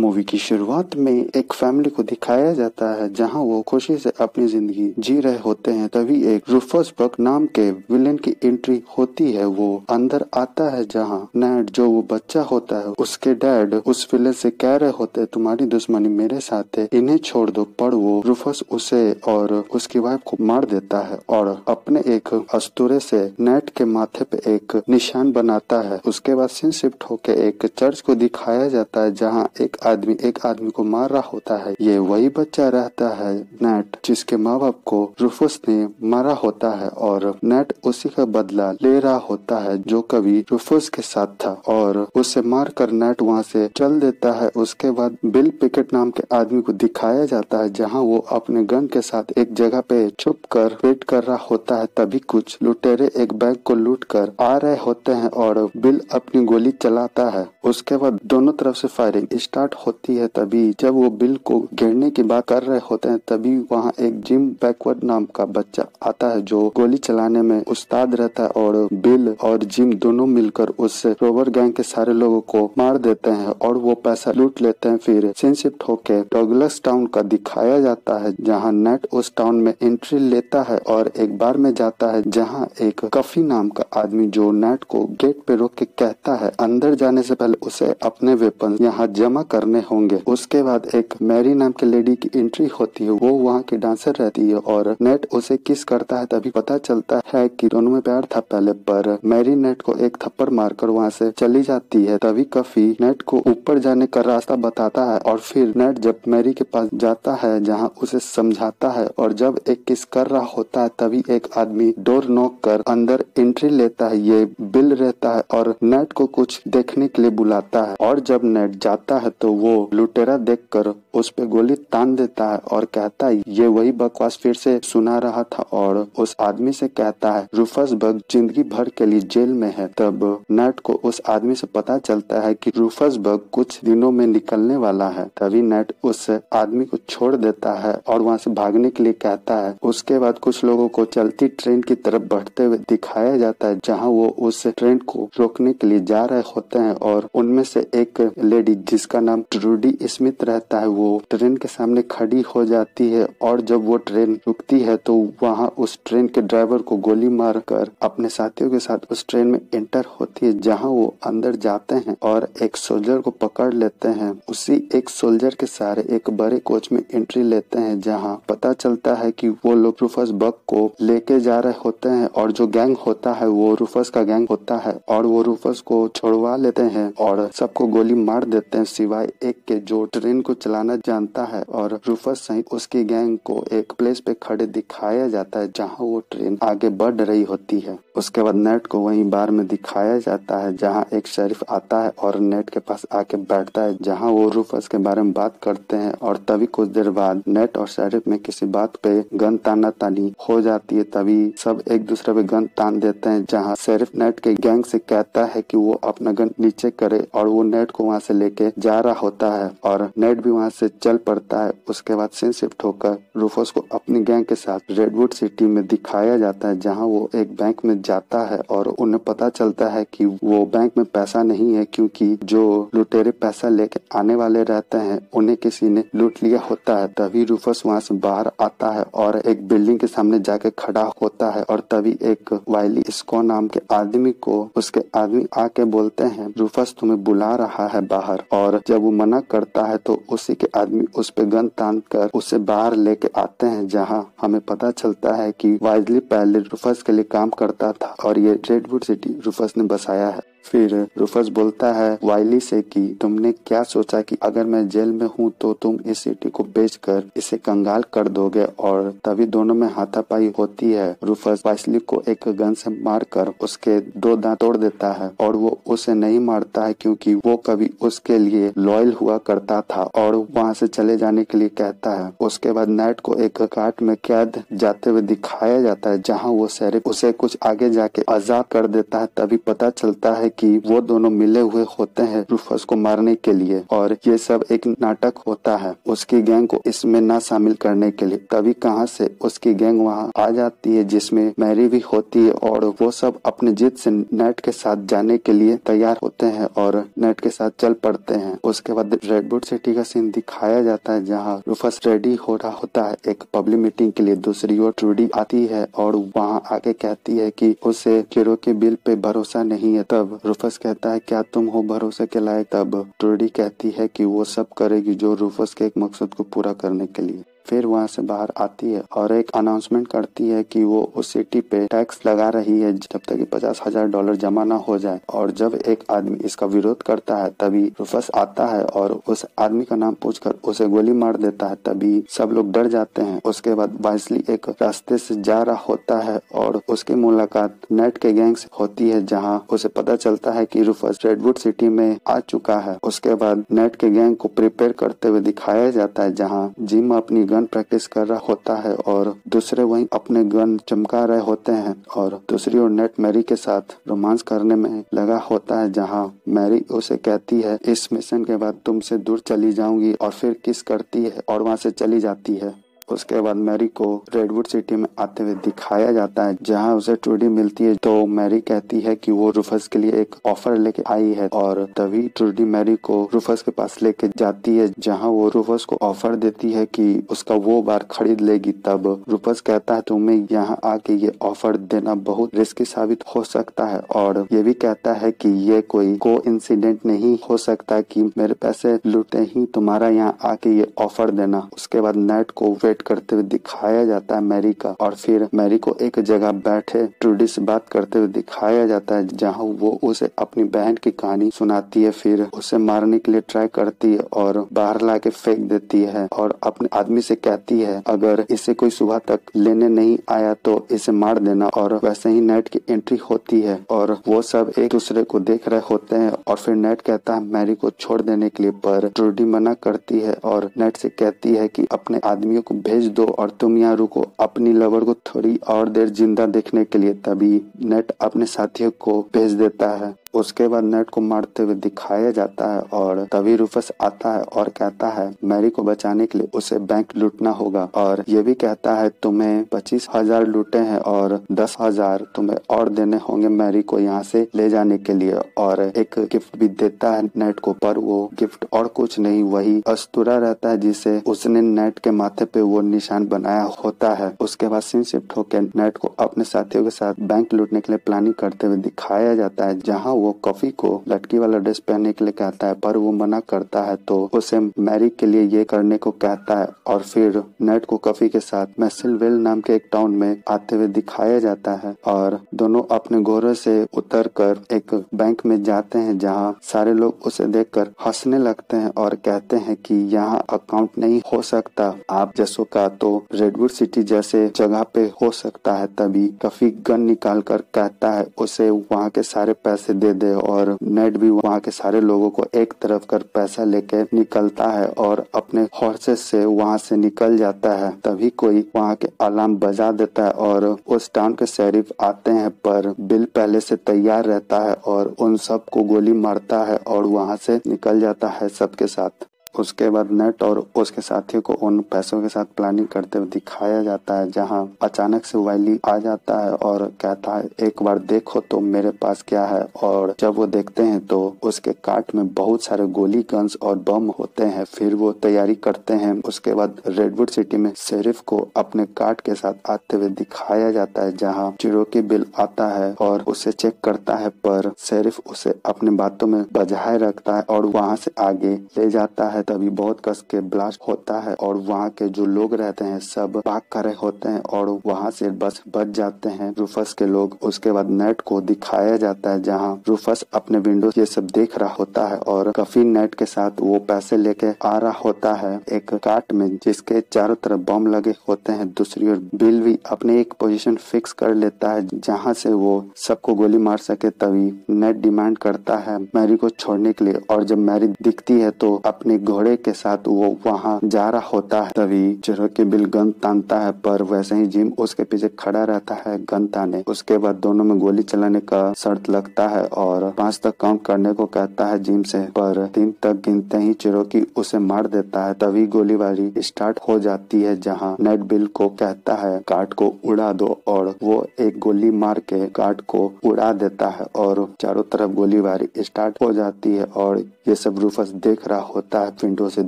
movie की शुरुआत में एक फैमिली को दिखाया जाता है जहां वो खुशी से अपनी जिंदगी जी रहे होते हैं तभी एक रूफस बक नाम के विलेन की एंट्री होती है वो अंदर आता है जहां नैड जो वो बच्चा होता है उसके डैड उस विलेन से कह रहे होते तुम्हारी दुश्मनी मेरे साथ है इन्हें छोड़ दो पर वो रूफस उसे और उसकी वाइफ को मार देता है और अपने एक अस्तूरे से नेट के माथे पे एक निशान बनाता है उसके बाद सिंह शिफ्ट होके एक चर्च को दिखाया जाता है जहाँ एक आदमी एक आदमी को मार रहा होता है ये वही बच्चा रहता है नेट जिसके माँ बाप को रूफस ने मारा होता है और नेट उसी का बदला ले रहा होता है जो कभी रूफस के साथ था और उसे मार कर नेट वहाँ से चल देता है उसके बाद बिल पिकेट नाम के आदमी को दिखाया जाता है जहाँ वो अपने गन के साथ एक जगह पे छुप कर वेट कर रहा होता है तभी कुछ लुटेरे एक बैंक को लूट कर आ रहे होते हैं और बिल अपनी गोली चलाता है उसके बाद दोनों तरफ से फायरिंग स्टार्ट स्टार्ट होती है तभी जब वो बिल को गिरने की बात कर रहे होते हैं तभी वहाँ एक जिम बैकवर्ड नाम का बच्चा आता है जो गोली चलाने में उस्ताद रहता है और बिल और जिम दोनों मिलकर उस रोबर गैंग के सारे लोगों को मार देते हैं और वो पैसा लूट लेते हैं फिर सेंसिफ्ट होकर डोगलस टाउन का दिखाया जाता है जहाँ नेट उस टाउन में एंट्री लेता है और एक बार में जाता है जहाँ एक कफी नाम का आदमी जो नेट को गेट पे रोक के कहता है अंदर जाने से पहले उसे अपने वेपन यहाँ जमा कर करने होंगे उसके बाद एक मैरी नाम के लेडी की एंट्री होती है वो वहाँ की डांसर रहती है और नेट उसे किस करता है तभी पता चलता है कि दोनों में प्यार था पहले पर मैरी नेट को एक थप्पड़ मारकर वहाँ से चली जाती है तभी कफी नेट को ऊपर जाने का रास्ता बताता है और फिर नेट जब मैरी के पास जाता है जहाँ उसे समझाता है और जब एक किस कर रहा होता है तभी एक आदमी डोर नोक कर अंदर एंट्री लेता है ये बिल रहता है और नेट को कुछ देखने के लिए बुलाता है और जब नेट जाता है तो वो लुटेरा देखकर उस पे गोली तान देता है और कहता है ये वही बकवास फिर से सुना रहा था और उस आदमी से कहता है रूफस बग जिंदगी भर के लिए जेल में है तब नट को उस आदमी से पता चलता है कि रूफस बग कुछ दिनों में निकलने वाला है तभी नट उस आदमी को छोड़ देता है और वहाँ से भागने के लिए कहता है उसके बाद कुछ लोगों को चलती ट्रेन की तरफ बढ़ते हुए दिखाया जाता है जहाँ वो उस ट्रेन को रोकने के लिए जा रहे होते हैं और उनमें से एक लेडी जिसका नाम ट्रूडी स्मिथ रहता है वो वो ट्रेन के सामने खड़ी हो जाती है और जब वो ट्रेन रुकती है तो वहाँ उस ट्रेन के ड्राइवर को गोली मार कर अपने साथियों के साथ उस ट्रेन में एंटर होती है जहाँ वो अंदर जाते हैं और एक सोल्जर को पकड़ लेते हैं उसी एक सोल्जर के सहारे एक बड़े कोच में एंट्री लेते हैं जहाँ पता चलता है कि वो लोग रूफस बग को लेके जा रहे होते हैं और जो गैंग होता है वो रूफस का गैंग होता है और वो रूफस को छोड़वा लेते हैं और सबको गोली मार देते हैं सिवाय एक के जो ट्रेन को चलाना करना जानता है और रूफस सहित उसकी गैंग को एक प्लेस पे खड़े दिखाया जाता है जहां वो ट्रेन आगे बढ़ रही होती है उसके बाद नेट को वहीं बार में दिखाया जाता है जहां एक शरीफ आता है और नेट के पास आके बैठता है जहां वो रूफस के बारे में बात करते हैं और तभी कुछ देर बाद नेट और शरीफ में किसी बात पे गन ताना तानी हो जाती है तभी सब एक दूसरे पे गन तान देते हैं जहाँ शरीफ नेट के गैंग से कहता है की वो अपना गन नीचे करे और वो नेट को वहाँ से लेके जा रहा होता है और नेट भी वहाँ से चल पड़ता है उसके बाद सिंह शिफ्ट होकर रूफस को अपनी गैंग के साथ रेडवुड सिटी में दिखाया जाता है जहाँ वो एक बैंक में जाता है और उन्हें पता चलता है कि वो बैंक में पैसा नहीं है क्योंकि जो लुटेरे पैसा लेके आने वाले रहते हैं उन्हें किसी ने लूट लिया होता है तभी रूफस वहाँ से बाहर आता है और एक बिल्डिंग के सामने जाके खड़ा होता है और तभी एक वायली स्को नाम के आदमी को उसके आदमी आके बोलते हैं रूफस तुम्हें बुला रहा है बाहर और जब वो मना करता है तो उसी के आदमी उस पे गन तान कर उसे बाहर लेके आते हैं जहाँ हमें पता चलता है कि वाइजली पहले रूफस के लिए काम करता था और ये रेडवुड सिटी रूफस ने बसाया है फिर रूफस बोलता है वाइली से कि तुमने क्या सोचा कि अगर मैं जेल में हूँ तो तुम इस सिटी को बेचकर इसे कंगाल कर दोगे और तभी दोनों में हाथापाई होती है रूफस वाइसली को एक गन से मारकर उसके दो दांत तोड़ देता है और वो उसे नहीं मारता है क्योंकि वो कभी उसके लिए लॉयल हुआ करता था और वहाँ से चले जाने के लिए कहता है उसके बाद नाइट को एक काट में कैद जाते हुए दिखाया जाता है जहाँ वो शरीफ उसे कुछ आगे जाके आजाद कर देता है तभी पता चलता है कि वो दोनों मिले हुए होते हैं रूफस को मारने के लिए और ये सब एक नाटक होता है उसकी गैंग को इसमें ना शामिल करने के लिए तभी कहाँ से उसकी गैंग वहाँ आ जाती है जिसमें मैरी भी होती है और वो सब अपने जीत से नेट के साथ जाने के लिए तैयार होते हैं और नेट के साथ चल पड़ते हैं उसके बाद रेडवुड सिटी का सीन दिखाया जाता है जहाँ रूफस रेडी हो रहा होता है एक पब्लिक मीटिंग के लिए दूसरी ओर ट्रूडी आती है और वहाँ आके कहती है कि उसे केरो के बिल पे भरोसा नहीं है तब रूफस कहता है क्या तुम हो भरोसे के लायक तब ट्रोडी कहती है कि वो सब करेगी जो रूफस के एक मकसद को पूरा करने के लिए फिर वहाँ से बाहर आती है और एक अनाउंसमेंट करती है कि वो उस सिटी पे टैक्स लगा रही है जब तक पचास हजार डॉलर जमा ना हो जाए और जब एक आदमी इसका विरोध करता है तभी रूफस आता है और उस आदमी का नाम पूछकर उसे गोली मार देता है तभी सब लोग डर जाते हैं उसके बाद वाइसली एक रास्ते से जा रहा होता है और उसकी मुलाकात नेट के गैंग से होती है जहाँ उसे पता चलता है की रूफस रेडवुड सिटी में आ चुका है उसके बाद नेट के गैंग को प्रिपेयर करते हुए दिखाया जाता है जहाँ जिम अपनी गन प्रैक्टिस कर रहा होता है और दूसरे वहीं अपने गन चमका रहे होते हैं और दूसरी ओर नेट मैरी के साथ रोमांस करने में लगा होता है जहाँ मैरी उसे कहती है इस मिशन के बाद तुमसे दूर चली जाऊंगी और फिर किस करती है और वहां से चली जाती है उसके बाद मैरी को रेडवुड सिटी में आते हुए दिखाया जाता है जहाँ उसे ट्रूडी मिलती है तो मैरी कहती है कि वो रूफस के लिए एक ऑफर लेके आई है और तभी ट्रूडी मैरी को रूफस के पास लेके जाती है जहाँ वो रूफस को ऑफर देती है की उसका वो बार खरीद लेगी तब रूफस कहता है तुम्हें यहाँ आके ये ऑफर देना बहुत रिस्की साबित हो सकता है और ये भी कहता है कि ये कोई को इंसिडेंट नहीं हो सकता कि मेरे पैसे लुटे ही तुम्हारा यहाँ आके ये ऑफर देना उसके बाद नेट को वेट बात करते हुए दिखाया जाता है मैरी का और फिर मैरी को एक जगह बैठे ट्रूडी से बात करते हुए दिखाया जाता है जहाँ वो उसे अपनी बहन की कहानी सुनाती है फिर उसे मारने के लिए ट्राई करती है और बाहर ला के फेंक देती है और अपने आदमी से कहती है अगर इसे कोई सुबह तक लेने नहीं आया तो इसे मार देना और वैसे ही नेट की एंट्री होती है और वो सब एक दूसरे को देख रहे होते हैं और फिर नेट कहता है मैरी को छोड़ देने के लिए पर ट्रूडी मना करती है और नेट से कहती है कि अपने आदमियों को भेज दो और तुम यहाँ रुको अपनी लवर को थोड़ी और देर जिंदा देखने के लिए तभी नेट अपने साथियों को भेज देता है उसके बाद नेट को मारते हुए दिखाया जाता है और तभी रूफस आता है और कहता है मैरी को बचाने के लिए उसे बैंक लूटना होगा और ये भी कहता है तुम्हें पच्चीस हजार लूटे है और दस हजार तुम्हे और देने होंगे मैरी को यहाँ से ले जाने के लिए और एक गिफ्ट भी देता है नेट को पर वो गिफ्ट और कुछ नहीं वही अस्तुरा रहता है जिसे उसने नेट के माथे पे वो निशान बनाया होता है उसके बाद सीन शिफ्ट होकर नेट को अपने साथियों के साथ बैंक लूटने के लिए प्लानिंग करते हुए दिखाया जाता है जहाँ वो कॉफी को लटकी वाला ड्रेस पहनने के लिए कहता है पर वो मना करता है तो उसे मैरी के लिए ये करने को कहता है और फिर नेट को कॉफी के साथ मैसिलवेल नाम के एक टाउन में आते हुए दिखाया जाता है और दोनों अपने घोड़े से उतर कर एक बैंक में जाते हैं जहाँ सारे लोग उसे देख कर हंसने लगते हैं और कहते हैं कि यहाँ अकाउंट नहीं हो सकता आप जसो का तो रेडवुड सिटी जैसे जगह पे हो सकता है तभी कफी गन निकाल कर कहता है उसे वहाँ के सारे पैसे दे दे और नेट भी वहाँ के सारे लोगों को एक तरफ कर पैसा लेके निकलता है और अपने हॉर्सेस से वहाँ से निकल जाता है तभी कोई वहाँ के अलार्म बजा देता है और उस टाउन के शरीफ आते हैं पर बिल पहले से तैयार रहता है और उन सबको गोली मारता है और वहाँ से निकल जाता है सबके साथ उसके बाद नेट और उसके साथियों को उन पैसों के साथ प्लानिंग करते हुए दिखाया जाता है जहां अचानक से वाइली आ जाता है और कहता है एक बार देखो तो मेरे पास क्या है और जब वो देखते हैं तो उसके कार्ट में बहुत सारे गोली गन्स और बम होते हैं फिर वो तैयारी करते हैं उसके बाद रेडवुड सिटी में शेरिफ को अपने कार्ट के साथ आते हुए दिखाया जाता है जहाँ की बिल आता है और उसे चेक करता है पर शेरिफ उसे अपने बातों में बजाय रखता है और वहाँ से आगे ले जाता है है तभी बहुत कस के ब्लास्ट होता है और वहाँ के जो लोग रहते हैं सब पाक खड़े होते हैं और वहाँ से बस बच जाते हैं रूफस के लोग उसके बाद नेट को दिखाया जाता है जहाँ रूफस अपने विंडो ये सब देख रहा होता है और कफी नेट के साथ वो पैसे लेके आ रहा होता है एक काट में जिसके चारों तरफ बम लगे होते हैं दूसरी ओर बिल भी अपने एक पोजीशन फिक्स कर लेता है जहाँ से वो सबको गोली मार सके तभी नेट डिमांड करता है मैरी को छोड़ने के लिए और जब मैरी दिखती है तो अपने घोड़े के साथ वो वहाँ जा रहा होता है तभी चेहरे के बिल गन तानता है पर वैसे ही जिम उसके पीछे खड़ा रहता है गन ताने उसके बाद दोनों में गोली चलाने का शर्त लगता है और पांच तक काउंट करने को कहता है जिम से पर तीन तक गिनते ही चिरोकी उसे मार देता है तभी गोलीबारी स्टार्ट हो जाती है जहाँ नेट बिल को कहता है कार्ड को उड़ा दो और वो एक गोली मार के कार्ड को उड़ा देता है और चारों तरफ गोलीबारी स्टार्ट हो जाती है और ये सब रूफस देख रहा होता है विंडो से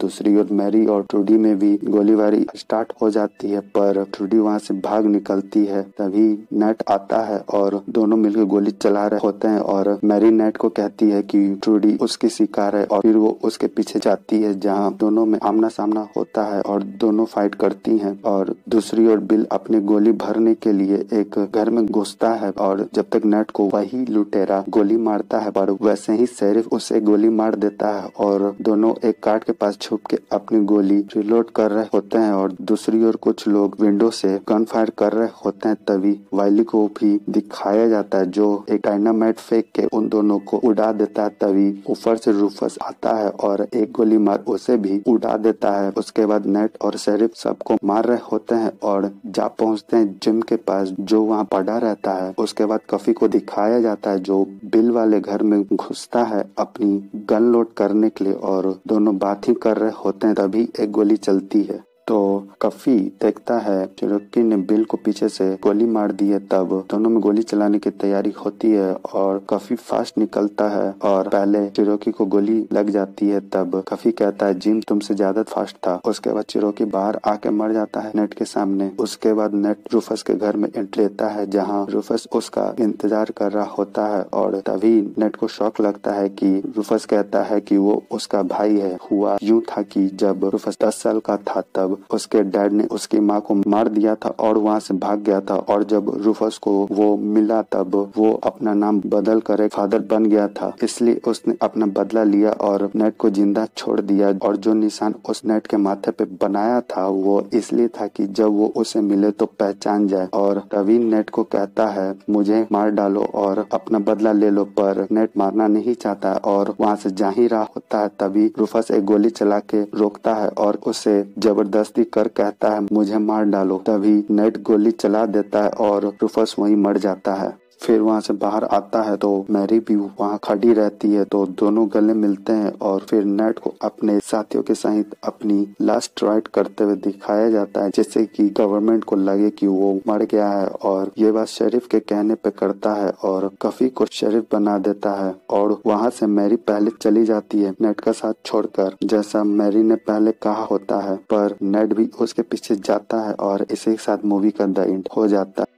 दूसरी ओर मैरी और ट्रूडी में भी गोलीबारी स्टार्ट हो जाती है पर ट्रूडी वहाँ से भाग निकलती है तभी नेट आता है और दोनों मिलकर गोली चला रहे होते हैं और मैरी नेट को कहती है कि ट्रूडी उसकी शिकार है और फिर वो उसके पीछे जाती है जहाँ दोनों में आमना सामना होता है और दोनों फाइट करती है और दूसरी ओर बिल अपनी गोली भरने के लिए एक घर में घुसता है और जब तक नेट को वही लुटेरा गोली मारता है पर वैसे ही शरीफ उसे गोली मार देता है और दोनों एक कार्ड के पास छुप के अपनी गोली रिलोड कर रहे होते हैं और दूसरी ओर कुछ लोग विंडो से गन फायर कर रहे होते हैं तभी वाइली को भी दिखाया जाता है जो एक डायनामाइट फेंक के उन दोनों को उड़ा देता है तभी ऊपर से रूफस आता है और एक गोली मार उसे भी उड़ा देता है उसके बाद नेट और शेरिफ सबको मार रहे होते हैं और जा पहुंचते हैं जिम के पास जो वहाँ पड़ा रहता है उसके बाद कफी को दिखाया जाता है जो बिल वाले घर में घुसता है अपनी गन लोड करने के लिए और दोनों बात ही कर रहे होते हैं तभी एक गोली चलती है तो कफी देखता है चिड़की ने बिल को पीछे से गोली मार दी है तब दोनों में गोली चलाने की तैयारी होती है और कफी फास्ट निकलता है और पहले चिरोकी को गोली लग जाती है तब कफी कहता है जिम तुमसे ज्यादा फास्ट था उसके बाद चिरोकी बाहर आके मर जाता है नेट के सामने उसके बाद नेट रूफस के घर में एंट्री लेता है जहाँ रूफस उसका इंतजार कर रहा होता है और तभी नेट को शौक लगता है की रूफस कहता है की वो उसका भाई है हुआ यूं था की जब रूफस दस साल का था तब उसके डैड ने उसकी माँ को मार दिया था और वहाँ से भाग गया था और जब रूफस को वो मिला तब वो अपना नाम बदल कर एक फादर बन गया था इसलिए उसने अपना बदला लिया और नेट को जिंदा छोड़ दिया और जो निशान उस नेट के माथे पे बनाया था वो इसलिए था कि जब वो उसे मिले तो पहचान जाए और रवीन नेट को कहता है मुझे मार डालो और अपना बदला ले लो पर नेट मारना नहीं चाहता और वहाँ से जा ही रहा होता है तभी रूफस एक गोली चला के रोकता है और उसे जबरदस्त जबरदस्ती कर कहता है मुझे मार डालो तभी नेट गोली चला देता है और रूफस वहीं मर जाता है फिर वहाँ से बाहर आता है तो मैरी भी वहाँ खड़ी रहती है तो दोनों गले मिलते हैं और फिर नेट को अपने साथियों के सहित अपनी लास्ट राइड करते हुए दिखाया जाता है जिससे कि गवर्नमेंट को लगे कि वो मर गया है और ये बात शरीफ के कहने पे करता है और कफी को शरीफ बना देता है और वहाँ से मैरी पहले चली जाती है नेट का साथ छोड़कर जैसा मैरी ने पहले कहा होता है पर नेट भी उसके पीछे जाता है और इसी के साथ मूवी का द इंड हो जाता है